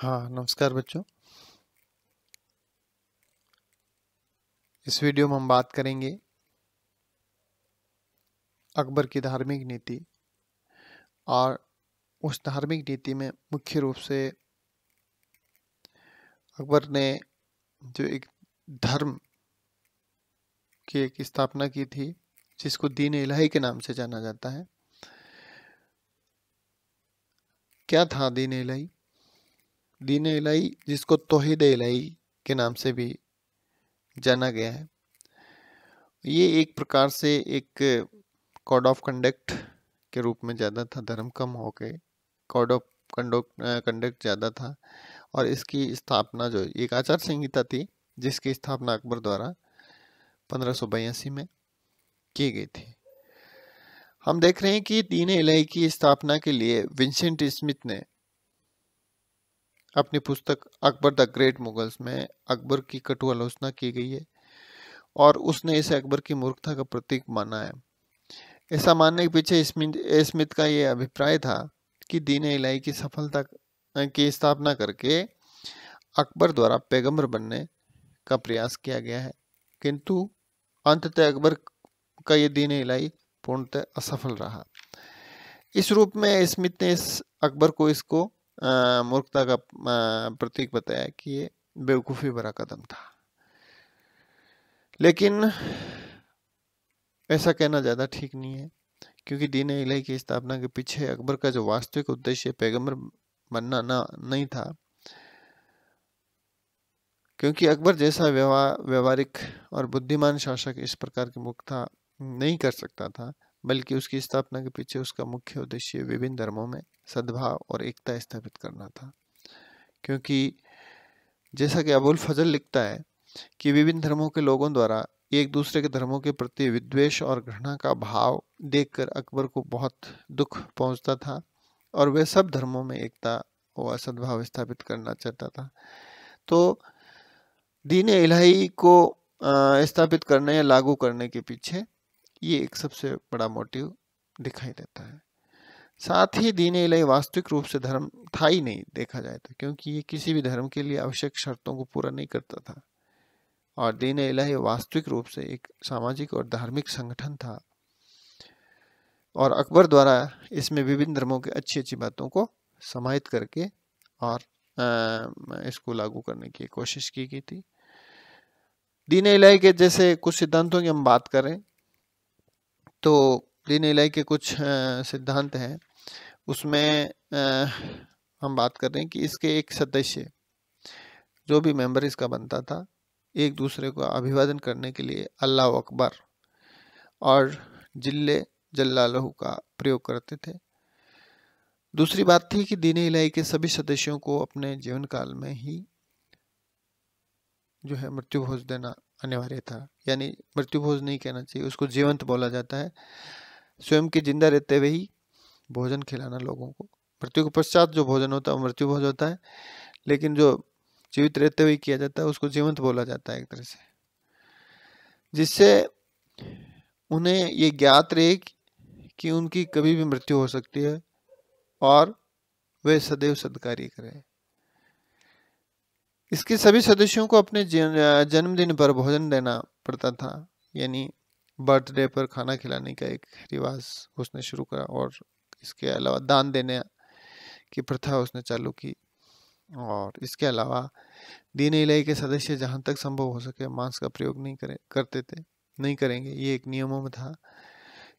हाँ नमस्कार बच्चों इस वीडियो में हम बात करेंगे अकबर की धार्मिक नीति और उस धार्मिक नीति में मुख्य रूप से अकबर ने जो एक धर्म की एक स्थापना की थी जिसको दीन इलाही के नाम से जाना जाता है क्या था दीन इलाही दीन इलाही जिसको तोहद इलाही के नाम से भी जाना गया है ये एक प्रकार से एक कोड ऑफ कंडक्ट के रूप में ज़्यादा था धर्म कम हो के कोड ऑफ कंडक्ट ज़्यादा था और इसकी स्थापना जो एक आचार संहिता थी जिसकी स्थापना अकबर द्वारा पंद्रह में की गई थी हम देख रहे हैं कि दीन इलाही की स्थापना के लिए विंसेंट स्मिथ ने अपनी पुस्तक अकबर द ग्रेट मुगल्स में अकबर की कटु आलोचना की गई है और उसने इसे अकबर की मूर्खता का प्रतीक माना है ऐसा मानने के पीछे स्मिथ का यह अभिप्राय था कि दीन इलाही की सफलता की स्थापना करके अकबर द्वारा पैगंबर बनने का प्रयास किया गया है किंतु अंततः अकबर का यह दीन इलाही पूर्णतः असफल रहा इस रूप में स्मिथ ने इस अकबर को इसको मूर्खता का प्रतीक बताया कि ये बेवकूफ़ी भरा कदम था लेकिन ऐसा कहना ज़्यादा ठीक नहीं है क्योंकि दीन इलाही की स्थापना के पीछे अकबर का जो वास्तविक उद्देश्य पैगंबर बनना ना नहीं था क्योंकि अकबर जैसा व्यवहारिक और बुद्धिमान शासक इस प्रकार की मुक्ता नहीं कर सकता था बल्कि उसकी स्थापना के पीछे उसका मुख्य उद्देश्य विभिन्न धर्मों में सद्भाव और एकता स्थापित करना था क्योंकि जैसा कि अबुल फजल लिखता है कि विभिन्न धर्मों के लोगों द्वारा एक दूसरे के धर्मों के प्रति विद्वेष और घृणा का भाव देखकर अकबर को बहुत दुख पहुंचता था और वह सब धर्मों में एकता व सद्भाव स्थापित करना चाहता था तो दीन इलाही को स्थापित करने या लागू करने के पीछे ये एक सबसे बड़ा मोटिव दिखाई देता है साथ ही दीन इलाही वास्तविक रूप से धर्म था ही नहीं देखा जाए तो क्योंकि ये किसी भी धर्म के लिए आवश्यक शर्तों को पूरा नहीं करता था और दीन इलाही वास्तविक रूप से एक सामाजिक और धार्मिक संगठन था और अकबर द्वारा इसमें विभिन्न धर्मों के अच्छी अच्छी बातों को समाहित करके और इसको लागू करने की कोशिश की गई थी दीन इलाही के जैसे कुछ सिद्धांतों की हम बात करें तो दीन एलाई के कुछ सिद्धांत हैं उसमें हम बात कर रहे हैं कि इसके एक सदस्य जो भी मेंबर इसका बनता था एक दूसरे को अभिवादन करने के लिए अल्लाह अकबर और जिल्ले जल्लाहू का प्रयोग करते थे दूसरी बात थी कि दीन इलाई के सभी सदस्यों को अपने जीवन काल में ही जो है मृत्यु भोज देना अनिवार्य था यानी मृत्यु भोज नहीं कहना चाहिए उसको जीवंत बोला जाता है स्वयं के जिंदा रहते हुए ही भोजन खिलाना लोगों को मृत्यु के पश्चात जो भोजन होता है वो मृत्यु भोज होता है लेकिन जो जीवित रहते हुए किया जाता है उसको जीवंत बोला जाता है एक तरह से जिससे उन्हें ये ज्ञात रहे कि उनकी कभी भी मृत्यु हो सकती है और वे सदैव सदकार्य करें इसके सभी सदस्यों को अपने जन्मदिन पर भोजन देना पड़ता था यानी बर्थडे पर खाना खिलाने का एक रिवाज उसने शुरू करा और इसके अलावा दान देने की प्रथा उसने चालू की और इसके अलावा दीन इलाई के सदस्य जहाँ तक संभव हो सके मांस का प्रयोग नहीं करें करते थे नहीं करेंगे ये एक नियमों में था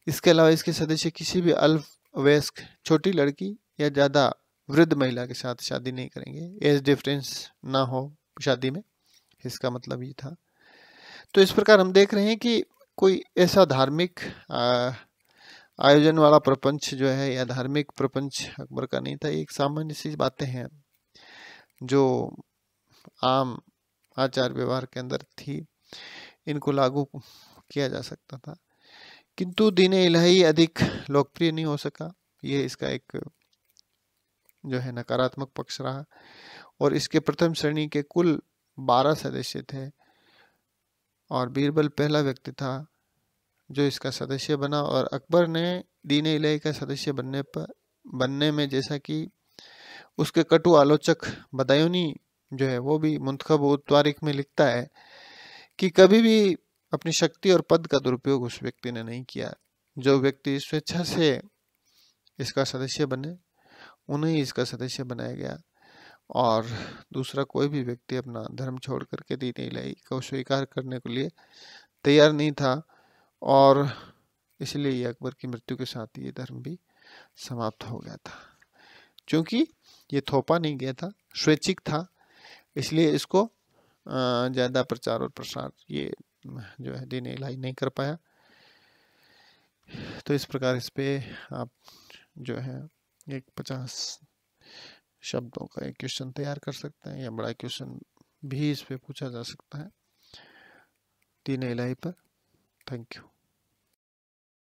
इसके अलावा इसके सदस्य किसी भी अल्प वयस्क छोटी लड़की या ज़्यादा वृद्ध महिला के साथ शादी नहीं करेंगे एज डिफरेंस ना हो शादी में इसका मतलब ये था तो इस प्रकार हम देख रहे हैं कि कोई ऐसा धार्मिक आयोजन वाला प्रपंच जो है या धार्मिक प्रपंच अकबर का नहीं था एक सामान्य सी बातें हैं जो आम आचार व्यवहार के अंदर थी इनको लागू किया जा सकता था किंतु दीन इलाही अधिक लोकप्रिय नहीं हो सका ये इसका एक जो है नकारात्मक पक्ष रहा और इसके प्रथम श्रेणी के कुल बारह सदस्य थे और बीरबल पहला व्यक्ति था जो इसका सदस्य बना और अकबर ने दीन इलाही का सदस्य बनने पर बनने में जैसा कि उसके कटु आलोचक बदायूनी जो है वो भी मुंतखब उतारिक में लिखता है कि कभी भी अपनी शक्ति और पद का दुरुपयोग उस व्यक्ति ने नहीं किया जो व्यक्ति स्वेच्छा से इसका सदस्य बने उन्हें इसका सदस्य बनाया गया और दूसरा कोई भी व्यक्ति अपना धर्म छोड़ करके नहीं लाई को स्वीकार करने के लिए तैयार नहीं था और इसलिए ये अकबर की मृत्यु के साथ ये धर्म भी समाप्त हो गया था क्योंकि ये थोपा नहीं गया था स्वैच्छिक था इसलिए इसको ज़्यादा प्रचार और प्रसार ये जो है दीन इलाही नहीं कर पाया तो इस प्रकार इस पर आप जो है एक पचास शब्दों का एक क्वेश्चन तैयार कर सकते हैं या बड़ा क्वेश्चन भी इस पे पूछा जा सकता है तीन एलाई पर थैंक यू